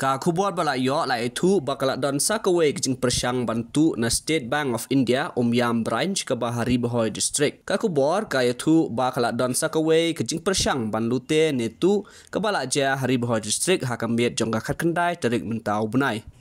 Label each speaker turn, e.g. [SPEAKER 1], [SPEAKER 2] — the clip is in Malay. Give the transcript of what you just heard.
[SPEAKER 1] ka khubor bala yo lai thu bakala don sakawe jing prashang bantu na state bank of india omyam branch ke bahari Bahoy district ka khubor ka yathu bakala don sakawe jing prashang banlute netu ke bala ja hari bhoy district hakamet jong ka khatkandai tarik mentau bunai